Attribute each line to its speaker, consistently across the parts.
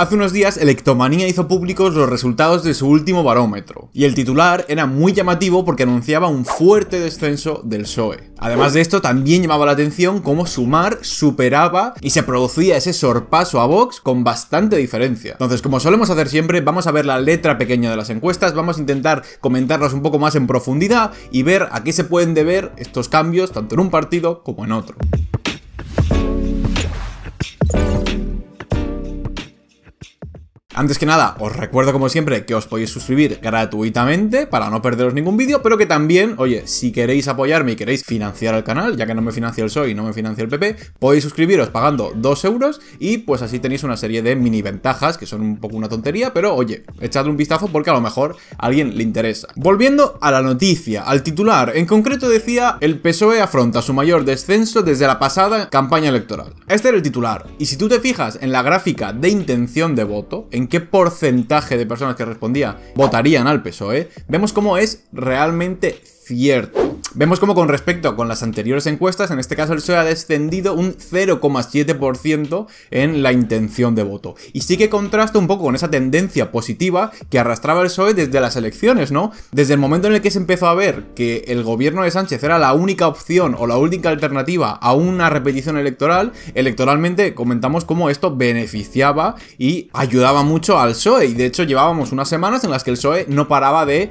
Speaker 1: Hace unos días, Electomanía hizo públicos los resultados de su último barómetro, y el titular era muy llamativo porque anunciaba un fuerte descenso del PSOE. Además de esto, también llamaba la atención cómo Sumar superaba y se producía ese sorpaso a Vox con bastante diferencia. Entonces, como solemos hacer siempre, vamos a ver la letra pequeña de las encuestas, vamos a intentar comentarlas un poco más en profundidad y ver a qué se pueden deber estos cambios, tanto en un partido como en otro. Antes que nada, os recuerdo como siempre que os podéis suscribir gratuitamente para no perderos ningún vídeo, pero que también, oye, si queréis apoyarme y queréis financiar al canal, ya que no me financia el SOI y no me financia el PP, podéis suscribiros pagando 2 euros y pues así tenéis una serie de mini ventajas que son un poco una tontería, pero oye, echadle un vistazo porque a lo mejor a alguien le interesa. Volviendo a la noticia, al titular, en concreto decía el PSOE afronta su mayor descenso desde la pasada campaña electoral. Este era el titular, y si tú te fijas en la gráfica de intención de voto, en qué porcentaje de personas que respondía votarían al PSOE, vemos cómo es realmente cierto. Vemos como con respecto con las anteriores encuestas, en este caso el PSOE ha descendido un 0,7% en la intención de voto. Y sí que contrasta un poco con esa tendencia positiva que arrastraba el PSOE desde las elecciones, ¿no? Desde el momento en el que se empezó a ver que el gobierno de Sánchez era la única opción o la única alternativa a una repetición electoral, electoralmente comentamos cómo esto beneficiaba y ayudaba mucho al PSOE. Y de hecho llevábamos unas semanas en las que el PSOE no paraba de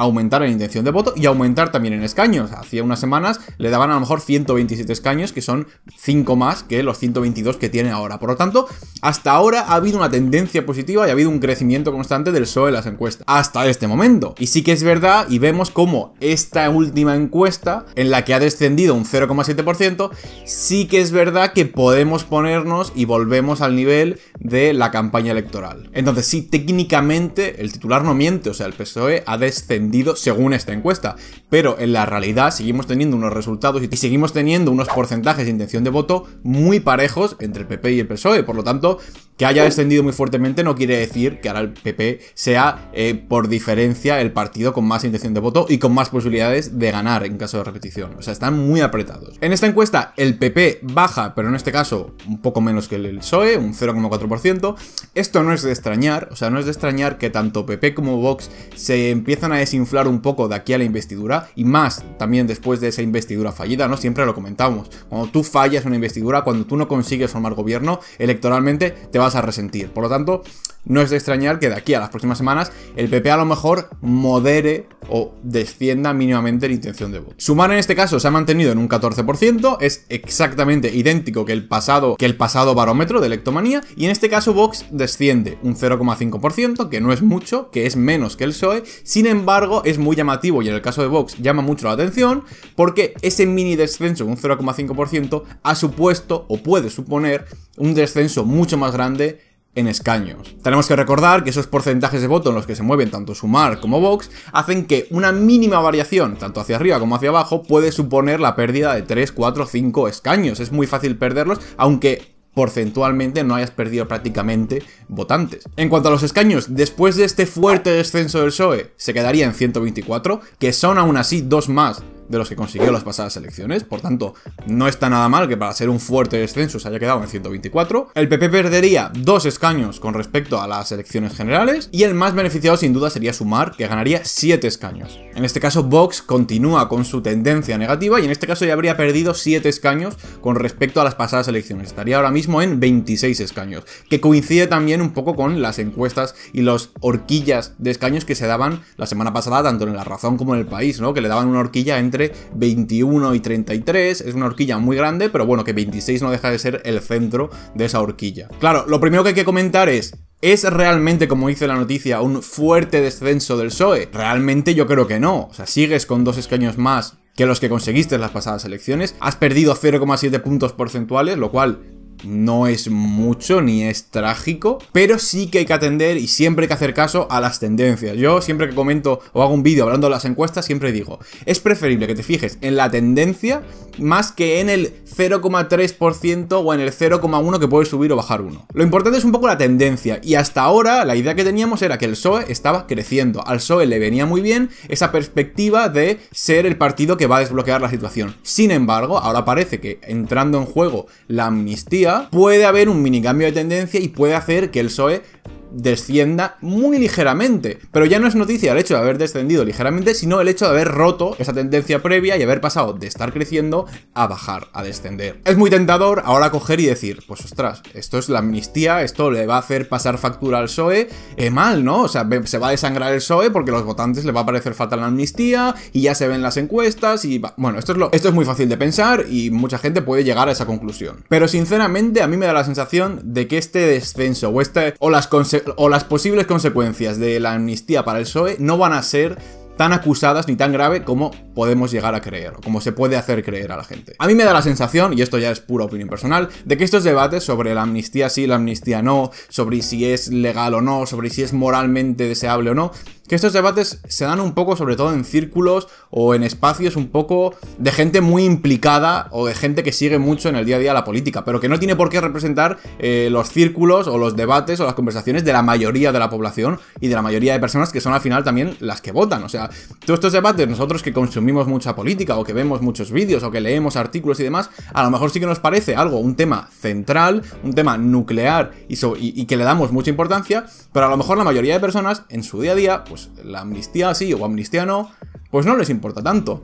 Speaker 1: aumentar en intención de voto y aumentar también en escaños. Hacía unas semanas le daban a lo mejor 127 escaños, que son 5 más que los 122 que tiene ahora. Por lo tanto, hasta ahora ha habido una tendencia positiva y ha habido un crecimiento constante del PSOE en las encuestas, hasta este momento. Y sí que es verdad, y vemos cómo esta última encuesta, en la que ha descendido un 0,7%, sí que es verdad que podemos ponernos y volvemos al nivel de la campaña electoral. Entonces, sí, técnicamente el titular no miente, o sea, el PSOE ha descendido según esta encuesta. Pero en la realidad seguimos teniendo unos resultados y seguimos teniendo unos porcentajes de intención de voto muy parejos entre el PP y el PSOE. Por lo tanto, que haya descendido muy fuertemente no quiere decir que ahora el PP sea, eh, por diferencia, el partido con más intención de voto y con más posibilidades de ganar en caso de repetición. O sea, están muy apretados. En esta encuesta, el PP baja, pero en este caso un poco menos que el PSOE, un 0,4%. Esto no es de extrañar, o sea, no es de extrañar que tanto PP como Vox se empiezan a desinflar un poco de aquí a la investidura y más también después de esa investidura fallida, ¿no? Siempre lo comentamos. Cuando tú fallas una investidura, cuando tú no consigues formar gobierno, electoralmente te vas a resentir. Por lo tanto, no es de extrañar que de aquí a las próximas semanas el PP a lo mejor modere o descienda mínimamente la intención de voto. Sumar en este caso se ha mantenido en un 14%, es exactamente idéntico que el pasado, que el pasado barómetro de electomanía, y en este caso Vox desciende un 0,5%, que no es mucho, que es menos que el PSOE, sin embargo es muy llamativo y en el caso de Vox llama mucho la atención porque ese mini descenso de un 0,5% ha supuesto o puede suponer un descenso mucho más grande en escaños. Tenemos que recordar que esos porcentajes de voto en los que se mueven tanto Sumar como Vox hacen que una mínima variación, tanto hacia arriba como hacia abajo, puede suponer la pérdida de 3, 4, 5 escaños. Es muy fácil perderlos, aunque porcentualmente no hayas perdido prácticamente votantes. En cuanto a los escaños, después de este fuerte descenso del PSOE, se quedaría en 124, que son aún así dos más de los que consiguió las pasadas elecciones. Por tanto, no está nada mal que para ser un fuerte descenso se haya quedado en 124. El PP perdería dos escaños con respecto a las elecciones generales y el más beneficiado sin duda sería Sumar, que ganaría 7 escaños. En este caso, Vox continúa con su tendencia negativa y en este caso ya habría perdido 7 escaños con respecto a las pasadas elecciones. Estaría ahora mismo en 26 escaños, que coincide también un poco con las encuestas y las horquillas de escaños que se daban la semana pasada tanto en La Razón como en El País, ¿no? Que le daban una horquilla entre 21 y 33. Es una horquilla muy grande, pero bueno, que 26 no deja de ser el centro de esa horquilla. Claro, lo primero que hay que comentar es, ¿Es realmente, como dice la noticia, un fuerte descenso del PSOE? Realmente yo creo que no. O sea, sigues con dos escaños más que los que conseguiste en las pasadas elecciones. Has perdido 0,7 puntos porcentuales, lo cual no es mucho ni es trágico, pero sí que hay que atender y siempre hay que hacer caso a las tendencias. Yo siempre que comento o hago un vídeo hablando de las encuestas, siempre digo, es preferible que te fijes en la tendencia más que en el 0,3% o en el 0,1% que puede subir o bajar uno. Lo importante es un poco la tendencia y hasta ahora la idea que teníamos era que el PSOE estaba creciendo. Al PSOE le venía muy bien esa perspectiva de ser el partido que va a desbloquear la situación. Sin embargo, ahora parece que entrando en juego la amnistía, puede haber un minicambio de tendencia y puede hacer que el PSOE descienda muy ligeramente. Pero ya no es noticia el hecho de haber descendido ligeramente, sino el hecho de haber roto esa tendencia previa y haber pasado de estar creciendo a bajar, a descender. Es muy tentador ahora coger y decir, pues ostras, esto es la amnistía, esto le va a hacer pasar factura al PSOE, Es eh, mal, ¿no? O sea, se va a desangrar el PSOE porque a los votantes le va a parecer fatal la amnistía y ya se ven las encuestas y... Bueno, esto es, lo, esto es muy fácil de pensar y mucha gente puede llegar a esa conclusión. Pero sinceramente a mí me da la sensación de que este descenso o, este, o las consecuencias o las posibles consecuencias de la amnistía para el PSOE no van a ser tan acusadas ni tan grave como podemos llegar a creer, o como se puede hacer creer a la gente. A mí me da la sensación, y esto ya es pura opinión personal, de que estos debates sobre la amnistía sí, la amnistía no, sobre si es legal o no, sobre si es moralmente deseable o no, que estos debates se dan un poco, sobre todo en círculos o en espacios un poco de gente muy implicada o de gente que sigue mucho en el día a día la política, pero que no tiene por qué representar eh, los círculos o los debates o las conversaciones de la mayoría de la población y de la mayoría de personas que son al final también las que votan. O sea, todos estos debates, nosotros que consumimos mucha política o que vemos muchos vídeos o que leemos artículos y demás, a lo mejor sí que nos parece algo, un tema central, un tema nuclear y que le damos mucha importancia, pero a lo mejor la mayoría de personas en su día a día, pues pues, la amnistía sí o amnistía no, pues no les importa tanto.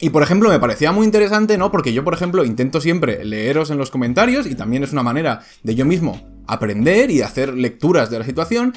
Speaker 1: Y por ejemplo, me parecía muy interesante, ¿no? Porque yo, por ejemplo, intento siempre leeros en los comentarios y también es una manera de yo mismo aprender y hacer lecturas de la situación.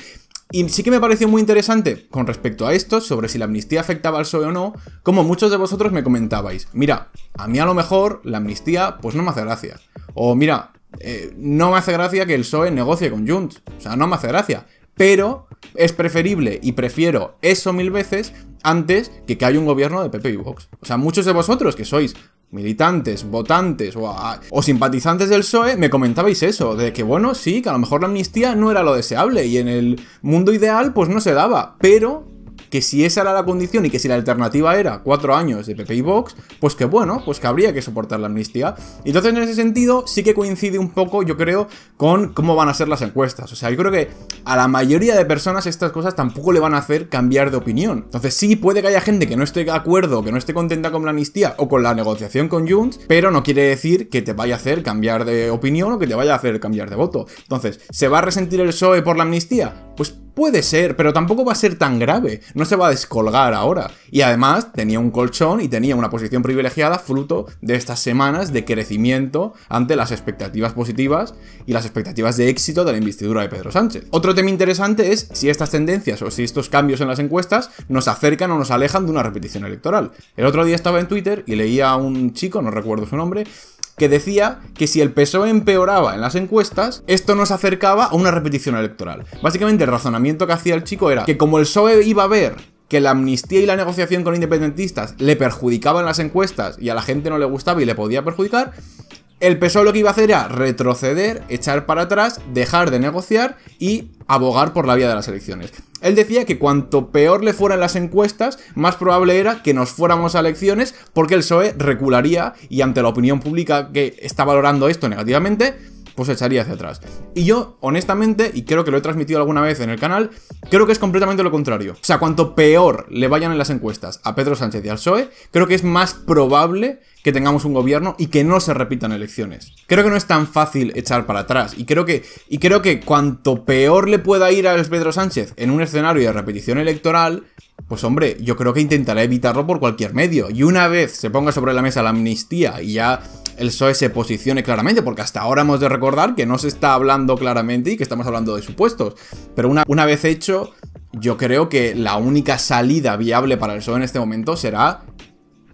Speaker 1: Y sí que me pareció muy interesante con respecto a esto, sobre si la amnistía afectaba al PSOE o no, como muchos de vosotros me comentabais, mira, a mí a lo mejor la amnistía pues no me hace gracia. O mira, eh, no me hace gracia que el PSOE negocie con Junts. O sea, no me hace gracia pero es preferible y prefiero eso mil veces antes que que haya un gobierno de Pepe y Vox. O sea, muchos de vosotros que sois militantes, votantes o, o, simpatizantes del PSOE, me comentabais eso, de que bueno, sí, que a lo mejor la amnistía no era lo deseable y en el mundo ideal pues no se daba, pero que si esa era la condición y que si la alternativa era cuatro años de PP y Vox, pues que bueno, pues que habría que soportar la amnistía. Entonces, en ese sentido, sí que coincide un poco, yo creo, con cómo van a ser las encuestas. O sea, yo creo que a la mayoría de personas estas cosas tampoco le van a hacer cambiar de opinión. Entonces, sí puede que haya gente que no esté de acuerdo, que no esté contenta con la amnistía o con la negociación con Junts, pero no quiere decir que te vaya a hacer cambiar de opinión o que te vaya a hacer cambiar de voto. Entonces, ¿se va a resentir el PSOE por la amnistía? Pues Puede ser, pero tampoco va a ser tan grave. No se va a descolgar ahora. Y además tenía un colchón y tenía una posición privilegiada fruto de estas semanas de crecimiento ante las expectativas positivas y las expectativas de éxito de la investidura de Pedro Sánchez. Otro tema interesante es si estas tendencias o si estos cambios en las encuestas nos acercan o nos alejan de una repetición electoral. El otro día estaba en Twitter y leía a un chico, no recuerdo su nombre, que decía que si el PSOE empeoraba en las encuestas, esto nos acercaba a una repetición electoral. Básicamente el razonamiento que hacía el chico era que como el PSOE iba a ver que la amnistía y la negociación con independentistas le perjudicaban las encuestas y a la gente no le gustaba y le podía perjudicar, el PSOE lo que iba a hacer era retroceder, echar para atrás, dejar de negociar y abogar por la vía de las elecciones. Él decía que cuanto peor le fueran las encuestas, más probable era que nos fuéramos a elecciones porque el PSOE recularía y ante la opinión pública que está valorando esto negativamente, pues echaría hacia atrás. Y yo, honestamente, y creo que lo he transmitido alguna vez en el canal, creo que es completamente lo contrario. O sea, cuanto peor le vayan en las encuestas a Pedro Sánchez y al PSOE, creo que es más probable que tengamos un gobierno y que no se repitan elecciones. Creo que no es tan fácil echar para atrás y creo que y creo que cuanto peor le pueda ir a Pedro Sánchez en un escenario de repetición electoral, pues hombre, yo creo que intentará evitarlo por cualquier medio y una vez se ponga sobre la mesa la amnistía y ya el PSOE se posicione claramente, porque hasta ahora hemos de recordar que no se está hablando claramente y que estamos hablando de supuestos. Pero una, una vez hecho, yo creo que la única salida viable para el PSOE en este momento será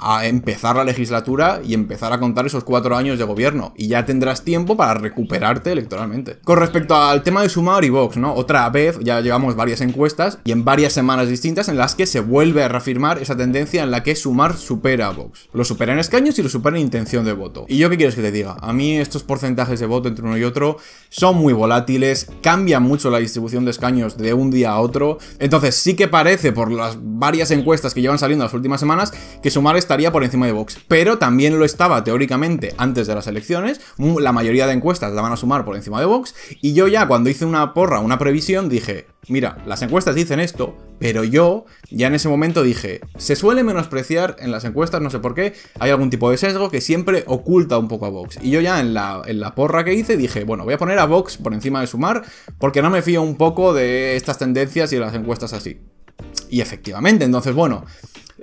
Speaker 1: a empezar la legislatura y empezar a contar esos cuatro años de gobierno. Y ya tendrás tiempo para recuperarte electoralmente. Con respecto al tema de Sumar y Vox, ¿no? Otra vez, ya llevamos varias encuestas y en varias semanas distintas en las que se vuelve a reafirmar esa tendencia en la que Sumar supera a Vox. Lo supera en escaños y lo supera en intención de voto. ¿Y yo qué quieres que te diga? A mí estos porcentajes de voto entre uno y otro son muy volátiles, cambia mucho la distribución de escaños de un día a otro. Entonces sí que parece, por las varias encuestas que llevan saliendo las últimas semanas, que Sumar está por encima de Vox, pero también lo estaba teóricamente antes de las elecciones, la mayoría de encuestas la van a sumar por encima de Vox, y yo ya cuando hice una porra, una previsión, dije, mira, las encuestas dicen esto, pero yo ya en ese momento dije, se suele menospreciar en las encuestas, no sé por qué, hay algún tipo de sesgo que siempre oculta un poco a Vox. Y yo ya en la, en la porra que hice dije, bueno, voy a poner a Vox por encima de sumar, porque no me fío un poco de estas tendencias y de las encuestas así. Y efectivamente, entonces, bueno,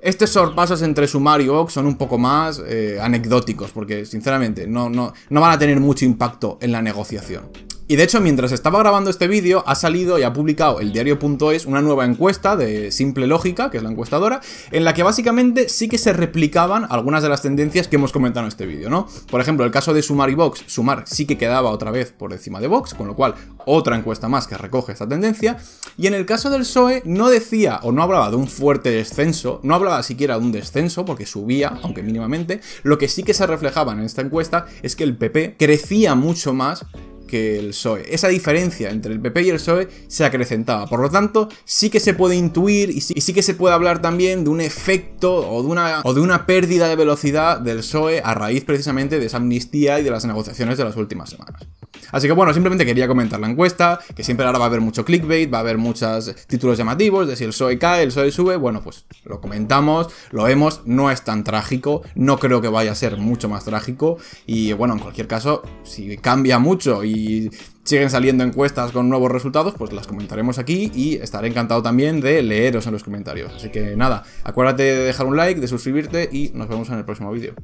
Speaker 1: estos sorpasos entre Sumario y Ox son un poco más eh, anecdóticos, porque sinceramente no van a tener mucho impacto en la negociación. Y de hecho, mientras estaba grabando este vídeo, ha salido y ha publicado el diario.es una nueva encuesta de Simple Lógica, que es la encuestadora, en la que básicamente sí que se replicaban algunas de las tendencias que hemos comentado en este vídeo, ¿no? Por ejemplo, el caso de Sumar y Vox, Sumar sí que quedaba otra vez por encima de Vox, con lo cual otra encuesta más que recoge esta tendencia, y en el caso del PSOE no decía o no hablaba de un fuerte descenso, no hablaba siquiera de un descenso, porque subía, aunque mínimamente, lo que sí que se reflejaba en esta encuesta es que el PP crecía mucho más que el PSOE. Esa diferencia entre el PP y el PSOE se acrecentaba. Por lo tanto, sí que se puede intuir y sí, que se puede hablar también de un efecto o de, una, o de una pérdida de velocidad del PSOE a raíz precisamente de esa amnistía y de las negociaciones de las últimas semanas. Así que bueno, simplemente quería comentar la encuesta, que siempre ahora va a haber mucho clickbait, va a haber muchos títulos llamativos, de si el PSOE cae, el soy sube, bueno, pues lo comentamos, lo vemos, no es tan trágico, no creo que vaya a ser mucho más trágico, y bueno, en cualquier caso, si cambia mucho y siguen saliendo encuestas con nuevos resultados, pues las comentaremos aquí y estaré encantado también de leeros en los comentarios. Así que nada, acuérdate de dejar un like, de suscribirte y nos vemos en el próximo vídeo.